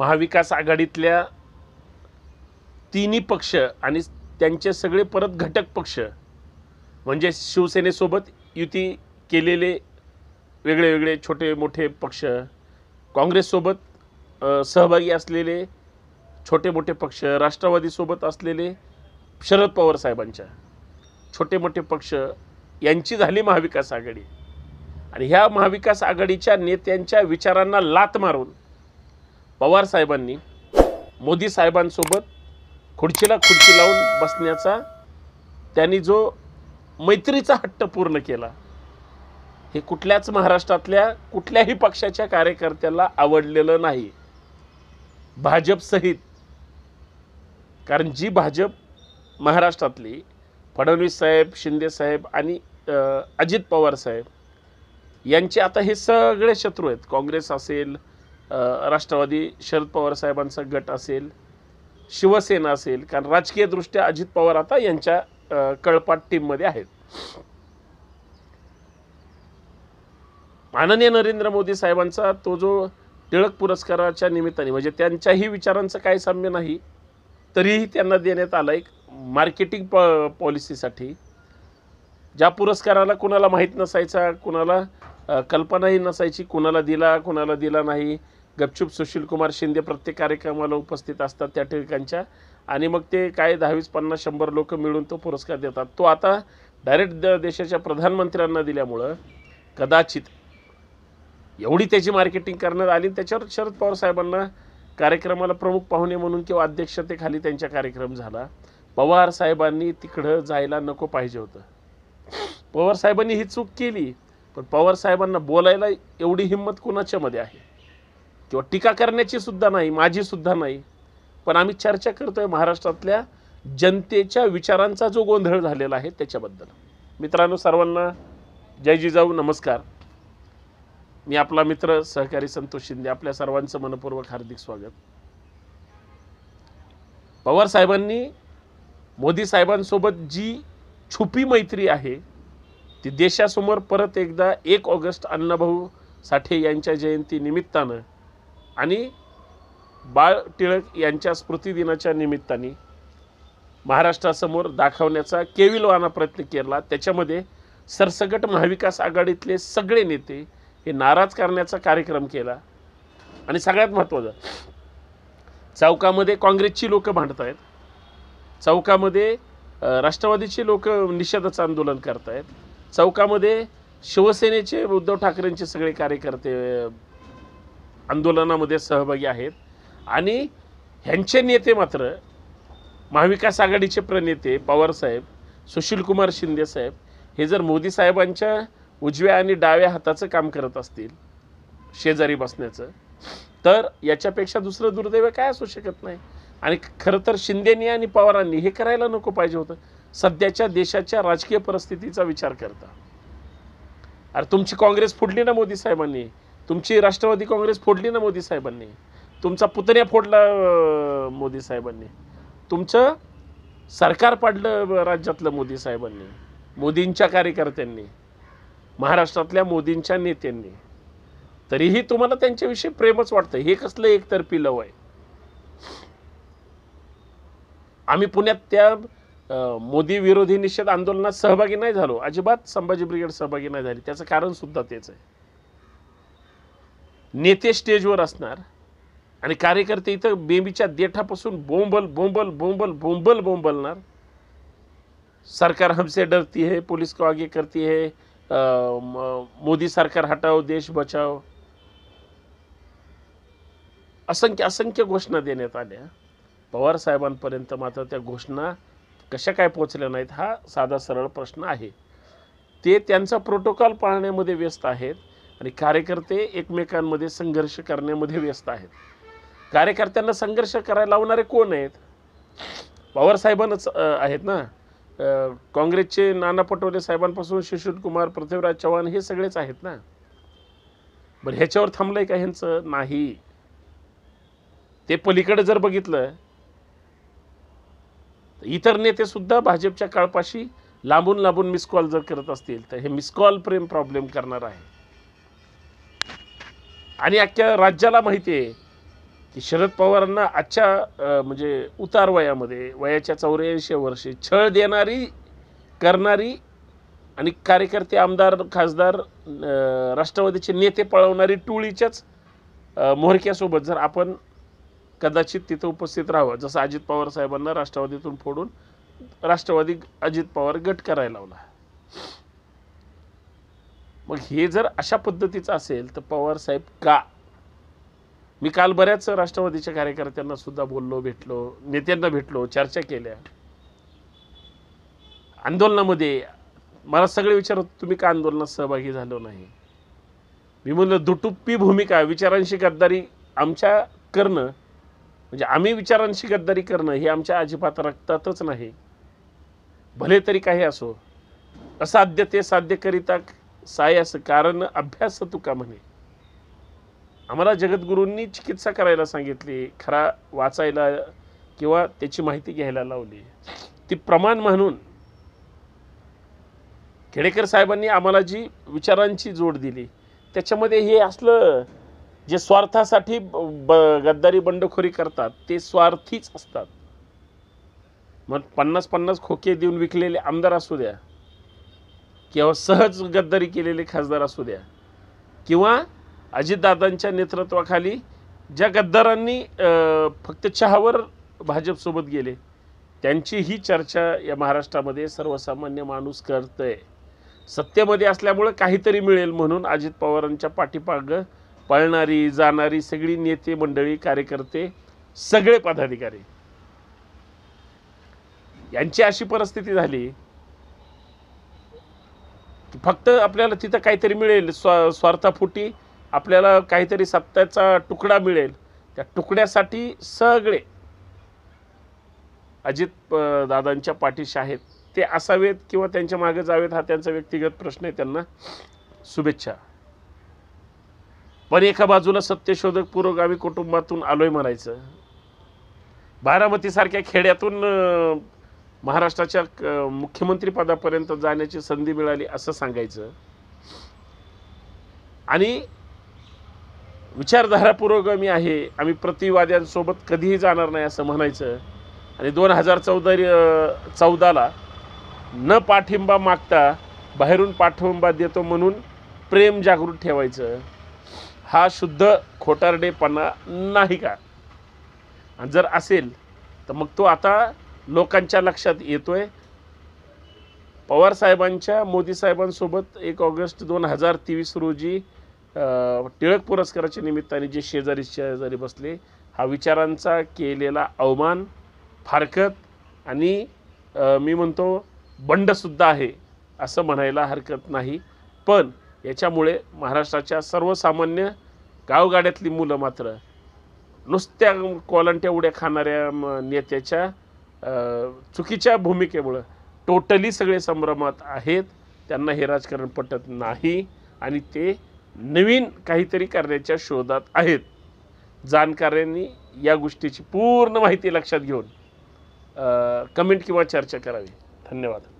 महाविकास आघाडीतल्या तिन्ही पक्ष आणि त्यांचे सगळे परत घटक पक्ष म्हणजे शिवसेनेसोबत युती केलेले वेगळे वेगळे छोटे मोठे पक्ष काँग्रेससोबत सहभागी असलेले छोटे मोठे पक्ष राष्ट्रवादीसोबत असलेले शरद पवार साहेबांच्या छोटे मोठे पक्ष यांची झाली महाविकास आघाडी आणि ह्या महाविकास आघाडीच्या नेत्यांच्या विचारांना लात मारून साहेबांनी मोदी साहेबांसोबत खुर्चीला खुर्ची लावून बसण्याचा त्यांनी जो मैत्रीचा हट्ट पूर्ण केला हे कुठल्याच महाराष्ट्रातल्या कुठल्याही पक्षाच्या कार्यकर्त्याला आवडलेलं नाही भाजपसहित कारण जी भाजप महाराष्ट्रातली फडणवीस साहेब शिंदेसाहेब आणि अजित पवार साहेब यांचे आता हे सगळे शत्रू आहेत काँग्रेस असेल राष्ट्रवादी शरद पवार साहेबांचा गट असेल शिवसेना असेल कारण राजकीय दृष्ट्या अजित पवार आता यांच्या कळपाट टीममध्ये आहेत माननीय नरेंद्र मोदी साहेबांचा तो जो टिळक पुरस्काराच्या निमित्ताने म्हणजे त्यांच्याही विचारांचं काही साम्य नाही तरीही त्यांना देण्यात आला एक मार्केटिंग प पॉलिसीसाठी ज्या पुरस्काराला कुणाला माहीत नसायचा कुणाला कल्पनाही नसायची कुणाला दिला कुणाला दिला नाही गपचूप सुशीलकुमार शिंदे प्रत्येक कार्यक्रमाला उपस्थित असतात त्या ठिकाणच्या आणि मग ते काय दहावीस पन्नास शंभर लोक मिळून तो पुरस्कार देतात तो आता डायरेक्ट द देशाच्या प्रधानमंत्र्यांना दिल्यामुळं कदाचित एवढी त्याची मार्केटिंग करण्यात आली त्याच्यावर शरद पवार साहेबांना कार्यक्रमाला प्रमुख पाहुणे म्हणून किंवा अध्यक्षतेखाली त्यांचा कार्यक्रम झाला पवार साहेबांनी तिकडं जायला नको पाहिजे होतं पवार साहेबांनी ही चूक केली पण पवार साहेबांना बोलायला एवढी हिंमत कुणाच्यामध्ये आहे किंवा टीका करण्याची सुद्धा नाही माझी सुद्धा नाही पण आम्ही चर्चा करतोय महाराष्ट्रातल्या जनतेच्या विचारांचा जो गोंधळ झालेला आहे त्याच्याबद्दल मित्रांनो सर्वांना जय जिजाऊ नमस्कार मी आपला मित्र सहकारी संतोष शिंदे आपल्या सर्वांचं मनपूर्वक हार्दिक स्वागत पवार साहेबांनी मोदी साहेबांसोबत जी छुपी मैत्री आहे ती देशासमोर परत एकदा एक ऑगस्ट अण्णाभाऊ साठे यांच्या जयंती निमित्तानं आणि बाळ टिळक यांच्या स्मृतिदिनाच्या निमित्ताने महाराष्ट्रासमोर दाखवण्याचा केविलवाना प्रयत्न केला त्याच्यामध्ये सरसगट महाविकास आघाडीतले सगळे नेते हे नाराज करण्याचा कार्यक्रम केला आणि सगळ्यात महत्त्वाचं चौकामध्ये काँग्रेसची लोकं भांडत आहेत चौकामध्ये राष्ट्रवादीची लोक निषेधाचं आंदोलन करत आहेत चौकामध्ये शिवसेनेचे उद्धव ठाकरेंचे सगळे कार्यकर्ते आंदोलनामध्ये सहभागी आहेत आणि ह्यांचे नेते मात्र महाविकास आघाडीचे प्रनेते पवारसाहेब सुशीलकुमार शिंदेसाहेब हे जर मोदी साहेबांच्या उजव्या आणि डाव्या हाताचं काम करत असतील शेजारी बसण्याचं तर याच्यापेक्षा दुसरं दुर्दैव काय असू शकत नाही आणि खरं तर शिंदेनी आणि पवारांनी हे करायला नको पाहिजे होतं सध्याच्या देशाच्या राजकीय परिस्थितीचा विचार करता अरे तुमची काँग्रेस फुडली ना मोदी साहेबांनी तुमची राष्ट्रवादी काँग्रेस फोडली ना मोदी साहेबांनी तुमचा पुतण्या फोडला मोदी साहेबांनी तुमचं सरकार पाडलं राज्यातलं मोदी साहेबांनी मोदींच्या कार्यकर्त्यांनी महाराष्ट्रातल्या मोदींच्या नेत्यांनी तरीही तुम्हाला त्यांच्याविषयी प्रेमच वाटतं हे कसलं एकतर्फी पिलव आहे आम्ही पुण्यात त्या मोदी विरोधी निषेध आंदोलनात सहभागी नाही झालो अजिबात संभाजी ब्रिगेड सहभागी नाही झाली त्याचं कारण सुद्धा तेच आहे नेते स्टेजवर असणार आणि कार्यकर्ते इथं बेबीच्या देठापासून बोंबल बोंबल बोंबल बोंबल बोंबलणार सरकार हमसे डरती है पोलीस को आगे करती है मोदी सरकार हटाओ देश बचाओ असंख्य असंख्य घोषणा देण्यात आल्या पवार साहेबांपर्यंत मात्र त्या घोषणा कशा काय पोचल्या नाहीत हा साधा सरळ प्रश्न आहे ते त्यांचा प्रोटोकॉल पाळण्यामध्ये व्यस्त आहेत आणि कार्यकर्ते एकमेकांमध्ये संघर्ष करण्यामध्ये व्यस्त आहेत कार्यकर्त्यांना संघर्ष करायला लावणारे कोण आहेत पवारसाहेबांनाच आहेत ना काँग्रेसचे नाना पटोले साहेबांपासून कुमार पृथ्वीराज चव्हाण हे सगळेच आहेत ना बरं ह्याच्यावर थांबलंय का ह्यांचं नाही ते पलीकडे जर बघितलं तर इतर नेते सुद्धा भाजपच्या काळपाशी लांबून लांबून मिस कॉल जर करत असतील तर हे मिस कॉल प्रेम प्रॉब्लेम करणार आहे आणि अख्ख्या राज्याला माहिती आहे की शरद पवारांना आजच्या म्हणजे उतार वयामध्ये वयाच्या चौऱ्याऐंशी वर्षे छळ देणारी करणारी आणि कार्यकर्ते आमदार खासदार राष्ट्रवादीचे नेते पळवणारी टोळीच्याच मोहरक्यासोबत जर आपण कदाचित तिथं उपस्थित राहावं जसं अजित पवार साहेबांना राष्ट्रवादीतून फोडून राष्ट्रवादी अजित पवार गट करायला लावला मग हे जर अशा पद्धतीचं असेल तर पवारसाहेब का मी काल बऱ्याच राष्ट्रवादीच्या कार्यकर्त्यांना सुद्धा बोललो भेटलो नेत्यांना भेटलो चर्चा केल्या आंदोलनामध्ये मला सगळे विचार तुम्ही का आंदोलनात सहभागी झालो नाही मी म्हणलं दुटुप्पी भूमिका विचारांशी गद्दारी आमच्या करणं म्हणजे आम्ही विचारांशी गद्दारी करणं हे आमच्या अजिबात रक्तातच नाही भले तरी काही असो असाध्य ते साध्य करिता सायस कारण अभ्यास तुका म्हणे आम्हाला जगद्गुरूंनी चिकित्सा करायला सांगितली खरा वाचायला किंवा त्याची माहिती घ्यायला लावली ती प्रमाण म्हणून खेडेकर साहेबांनी आम्हाला जी विचारांची जोड दिली त्याच्यामध्ये हे असलं जे स्वार्थासाठी ब गद्दारी बंडखोरी करतात ते स्वार्थीच असतात मग पन्नास पन्नास खोके देऊन विकलेले आमदार असू द्या किंवा सहज गद्दारी केलेले खासदार असू द्या किंवा अजितदादांच्या नेतृत्वाखाली ज्या गद्दारांनी फक्त चहावर भाजपसोबत गेले त्यांची ही चर्चा या महाराष्ट्रामध्ये सर्वसामान्य माणूस करतं आहे सत्तेमध्ये असल्यामुळं काहीतरी मिळेल म्हणून अजित पवारांच्या पाठीपाग पळणारी जाणारी सगळी नेते मंडळी कार्यकर्ते सगळे पदाधिकारी यांची अशी परिस्थिती झाली फक्त आपल्याला तिथं काहीतरी मिळेल स्व स्वार्थापोटी आपल्याला काहीतरी सत्याचा तुकडा मिळेल त्या तुकड्यासाठी सगळे अजित दादांच्या पाठीशी आहेत ते असावेत किंवा त्यांच्या मागे जावेत हा त्यांचा व्यक्तिगत प्रश्न आहे त्यांना शुभेच्छा पण एका बाजूला सत्यशोधक पुरोगामी कुटुंबातून आलोय म्हणायचं बारामतीसारख्या खेड्यातून महाराष्ट्राच्या मुख्यमंत्रीपदापर्यंत जाण्याची संधी मिळाली असं सांगायचं आणि विचारधारा पुरोगामी आहे आम्ही प्रतिवाद्यांसोबत कधीही जाणार नाही असं म्हणायचं आणि दोन हजार चौदा चौदाला न पाठिंबा मागता बाहेरून पाठिंबा देतो म्हणून प्रेम जागृत ठेवायचं हा शुद्ध खोटारडेपणा नाही का आणि जर असेल तर मग तो आता लोकांच्या लक्षात येतो आहे पवारसाहेबांच्या मोदी साहेबांसोबत एक ऑगस्ट दोन हजार तेवीस रोजी टिळक पुरस्काराच्या निमित्ताने जे शेजारी शेजारी बसले हा विचारांचा केलेला अवमान फारकत आणि मी म्हणतो बंडसुद्धा आहे असं म्हणायला हरकत नाही पण याच्यामुळे महाराष्ट्राच्या सर्वसामान्य गावगाड्यातली मुलं मात्र नुसत्या कोलांट्या उड्या खाणाऱ्या नेत्याच्या चुकीच्या भूमिकेमुळं टोटली सगळे संभ्रमात आहेत त्यांना हे राजकारण पटत नाही आणि ते नवीन काहीतरी करण्याच्या शोधात आहेत जाणकारांनी या गोष्टीची पूर्ण माहिती लक्षात घेऊन कमेंट किंवा चर्चा करावी धन्यवाद